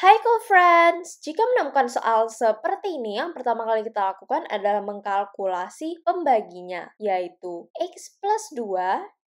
Hai cool friends jika menemukan soal seperti ini, yang pertama kali kita lakukan adalah mengkalkulasi pembaginya, yaitu X plus 2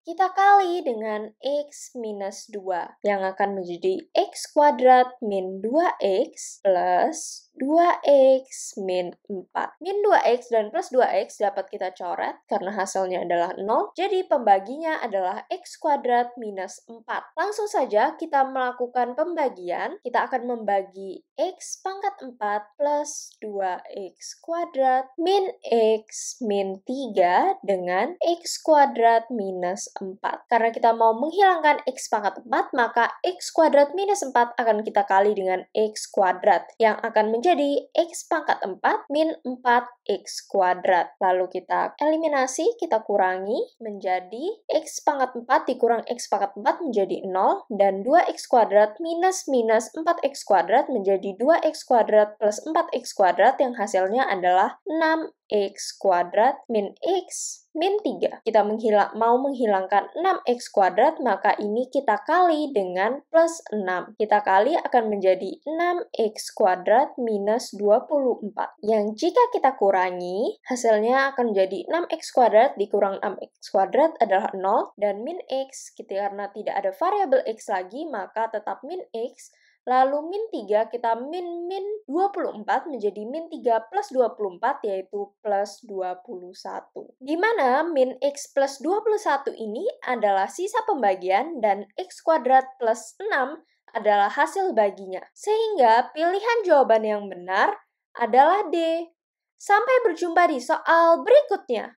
kita kali dengan x minus 2 yang akan menjadi x kuadrat min 2x plus 2x min 4. Min 2x dan plus 2x dapat kita coret karena hasilnya adalah 0. Jadi pembaginya adalah x kuadrat minus 4. Langsung saja kita melakukan pembagian. Kita akan membagi x pangkat 4 plus 2x kuadrat min x min 3 dengan x kuadrat minus 4. Karena kita mau menghilangkan x pangkat 4, maka x kuadrat minus 4 akan kita kali dengan x kuadrat yang akan menjadi menjadi X pangkat 4 min 4X kuadrat. Lalu kita eliminasi, kita kurangi menjadi X pangkat 4 dikurang X pangkat 4 menjadi 0 dan 2X kuadrat minus minus 4X kuadrat menjadi 2X kuadrat plus 4X kuadrat yang hasilnya adalah x kuadrat min x min 3. Kita menghilang, mau menghilangkan 6x kuadrat, maka ini kita kali dengan plus 6. Kita kali akan menjadi 6x kuadrat minus 24. Yang jika kita kurangi, hasilnya akan menjadi 6x kuadrat dikurang 6x kuadrat adalah 0, dan min x, kita karena tidak ada variabel x lagi, maka tetap min x Lalu min 3 kita min min 24 menjadi min 3 plus 24 yaitu plus 21. Di mana min x plus 21 ini adalah sisa pembagian dan x kuadrat plus 6 adalah hasil baginya. Sehingga pilihan jawaban yang benar adalah D. Sampai berjumpa di soal berikutnya.